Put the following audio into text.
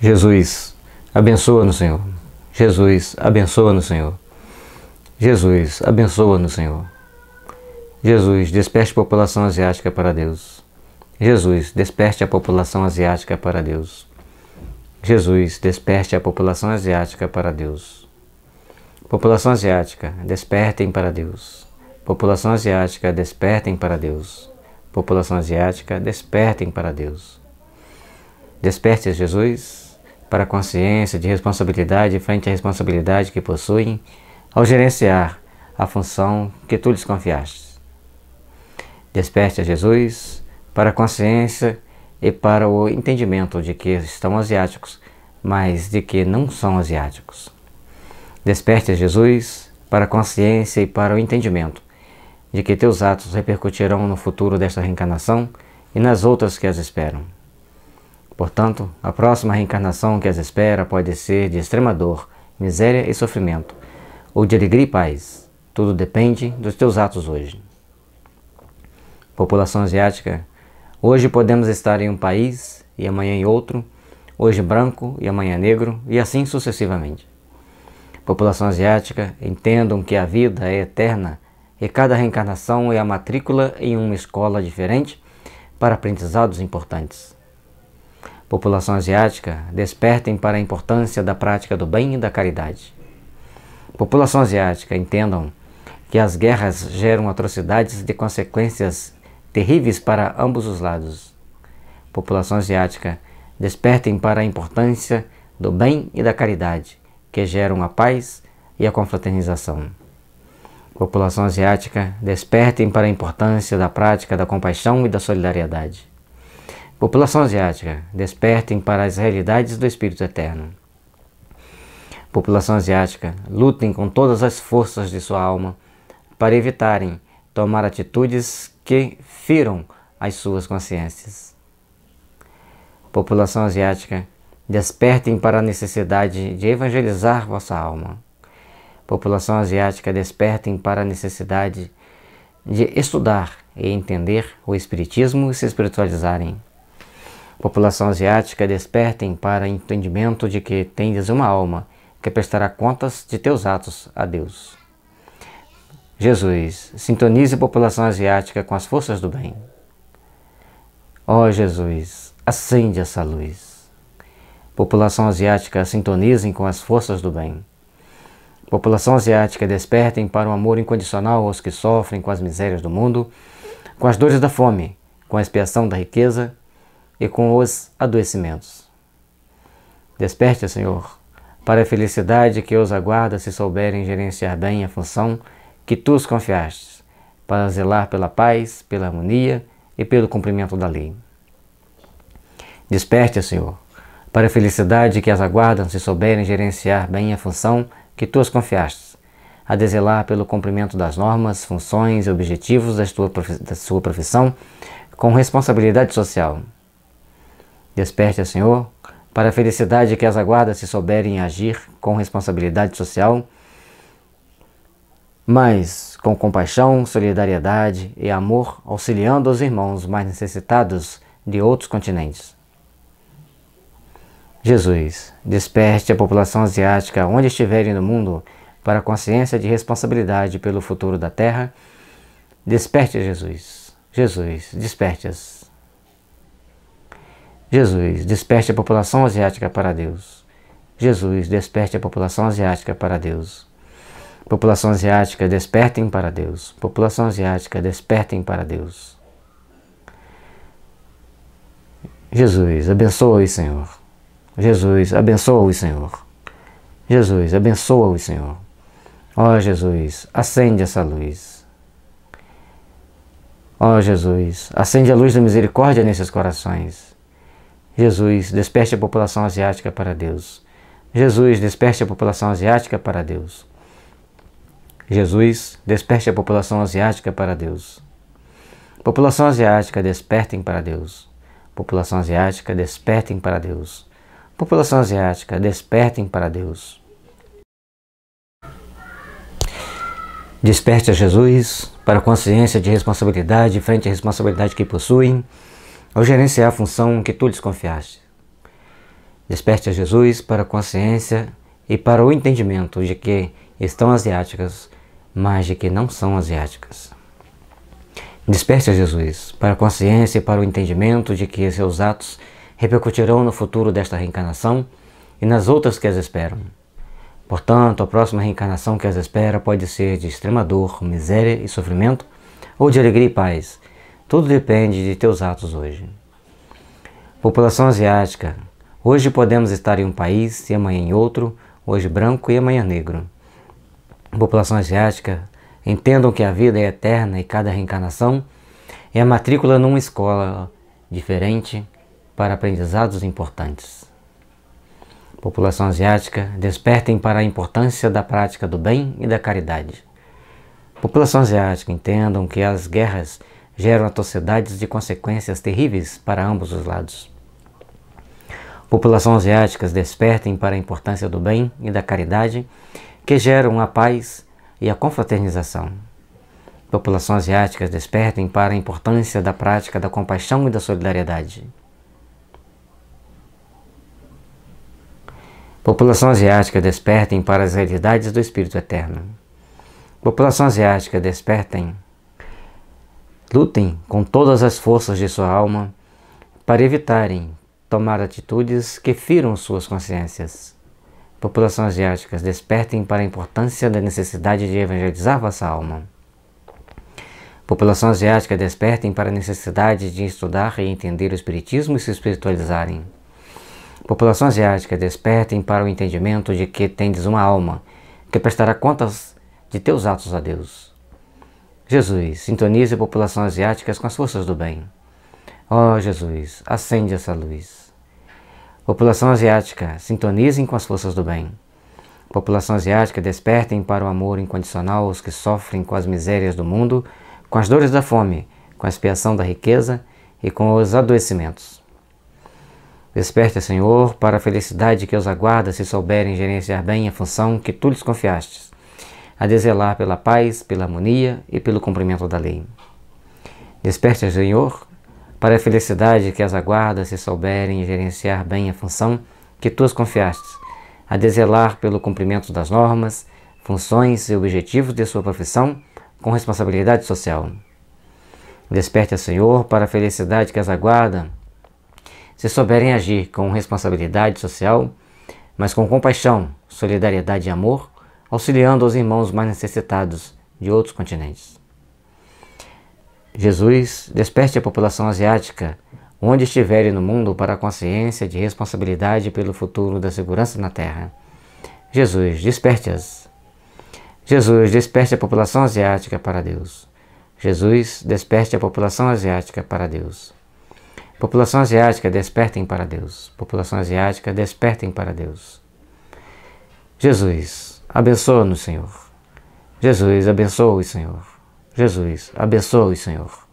Jesus, abençoa-nos, Senhor. Jesus, abençoa-nos, Senhor. Jesus, abençoa-nos, Senhor. Jesus, desperte a população asiática para Deus. Jesus, desperte a população asiática para Deus. Jesus, desperte a população asiática para Deus. População asiática, despertem para Deus. População asiática, despertem para Deus. População asiática, despertem para Deus. Desperte, Jesus para a consciência de responsabilidade frente à responsabilidade que possuem ao gerenciar a função que tu lhes confiaste. Desperte a Jesus para a consciência e para o entendimento de que estão asiáticos, mas de que não são asiáticos. Desperte a Jesus para a consciência e para o entendimento de que teus atos repercutirão no futuro desta reencarnação e nas outras que as esperam. Portanto, a próxima reencarnação que as espera pode ser de extrema dor, miséria e sofrimento, ou de alegria e paz. Tudo depende dos teus atos hoje. População asiática, hoje podemos estar em um país e amanhã em outro, hoje branco e amanhã negro, e assim sucessivamente. População asiática, entendam que a vida é eterna e cada reencarnação é a matrícula em uma escola diferente para aprendizados importantes população asiática, despertem para a importância da prática do bem e da caridade. População asiática, entendam que as guerras geram atrocidades de consequências terríveis para ambos os lados. População asiática, despertem para a importância do bem e da caridade, que geram a paz e a confraternização. População asiática, despertem para a importância da prática da compaixão e da solidariedade. População asiática, despertem para as realidades do Espírito Eterno. População asiática, lutem com todas as forças de sua alma para evitarem tomar atitudes que firam as suas consciências. População asiática, despertem para a necessidade de evangelizar vossa alma. População asiática, despertem para a necessidade de estudar e entender o Espiritismo e se espiritualizarem população asiática, despertem para entendimento de que tendes uma alma que prestará contas de teus atos a Deus. Jesus, sintonize a população asiática com as forças do bem. Ó oh, Jesus, acende essa luz. População asiática, sintonizem com as forças do bem. População asiática, despertem para o um amor incondicional aos que sofrem com as misérias do mundo, com as dores da fome, com a expiação da riqueza, e com os adoecimentos. Desperte, Senhor, para a felicidade que os aguarda se souberem gerenciar bem a função que tu os confiaste, para zelar pela paz, pela harmonia e pelo cumprimento da lei. Desperte, Senhor, para a felicidade que as aguardam se souberem gerenciar bem a função que tu os confiaste, a deselar pelo cumprimento das normas, funções e objetivos da sua profissão com responsabilidade social. Desperte, Senhor, para a felicidade que as aguarda se souberem agir com responsabilidade social, mas com compaixão, solidariedade e amor, auxiliando os irmãos mais necessitados de outros continentes. Jesus, desperte a população asiática onde estiverem no mundo para a consciência de responsabilidade pelo futuro da Terra. Desperte, Jesus. Jesus, desperte-as. Jesus, desperte a população asiática para Deus. Jesus, desperte a população asiática para Deus. População asiática, despertem para Deus. População asiática, despertem para Deus. Jesus, abençoa-os, Senhor. Jesus, abençoa-os, Senhor. Jesus, abençoa-os, Senhor. Ó oh, Jesus, acende essa luz. Ó oh, Jesus, acende a luz da misericórdia nesses corações. Jesus, desperte a população asiática para Deus. Jesus, desperte a população asiática para Deus. Jesus, desperte a população asiática para Deus. População asiática, despertem para Deus. População asiática, despertem para Deus. População asiática, despertem para Deus. Desperte a Jesus para a consciência de responsabilidade frente à responsabilidade que possuem ao gerenciar a função que tu lhes confiaste. Desperte a Jesus para a consciência e para o entendimento de que estão asiáticas, mas de que não são asiáticas. Desperte a Jesus para a consciência e para o entendimento de que seus atos repercutirão no futuro desta reencarnação e nas outras que as esperam. Portanto, a próxima reencarnação que as espera pode ser de extrema dor, miséria e sofrimento, ou de alegria e paz tudo depende de teus atos hoje. População asiática. Hoje podemos estar em um país e amanhã em outro, hoje branco e amanhã negro. População asiática, entendam que a vida é eterna e cada reencarnação é a matrícula numa escola diferente para aprendizados importantes. População asiática, despertem para a importância da prática do bem e da caridade. População asiática, entendam que as guerras geram atrocidades de consequências terríveis para ambos os lados. Populações asiáticas despertem para a importância do bem e da caridade que geram a paz e a confraternização. Populações asiáticas despertem para a importância da prática da compaixão e da solidariedade. População asiática despertem para as realidades do Espírito Eterno. População asiática despertem Lutem com todas as forças de sua alma para evitarem tomar atitudes que firam suas consciências. Populações asiáticas despertem para a importância da necessidade de evangelizar vossa alma. População asiática despertem para a necessidade de estudar e entender o Espiritismo e se espiritualizarem. População asiática despertem para o entendimento de que tendes uma alma que prestará contas de teus atos a Deus. Jesus, sintonize a população asiática com as forças do bem. oh, Jesus, acende essa luz. População asiática, sintonizem com as forças do bem. População asiática, despertem para o amor incondicional os que sofrem com as misérias do mundo, com as dores da fome, com a expiação da riqueza e com os adoecimentos. Desperte, Senhor, para a felicidade que os aguarda se souberem gerenciar bem a função que tu lhes confiaste a deselar pela paz, pela harmonia e pelo cumprimento da lei. Desperte, Senhor, para a felicidade que as aguarda se souberem gerenciar bem a função que tu as confiaste, a deselar pelo cumprimento das normas, funções e objetivos de sua profissão com responsabilidade social. Desperte, Senhor, para a felicidade que as aguarda se souberem agir com responsabilidade social, mas com compaixão, solidariedade e amor auxiliando os irmãos mais necessitados de outros continentes. Jesus desperte a população asiática, onde estiverem no mundo, para a consciência de responsabilidade pelo futuro da segurança na Terra. Jesus, desperte-as. Jesus, desperte a população asiática para Deus. Jesus, desperte a população asiática para Deus. População asiática, despertem para Deus. População asiática, despertem para Deus. Jesus, Abençoa-nos, Senhor. Jesus, abençoe, Senhor. Jesus, abençoe, Senhor.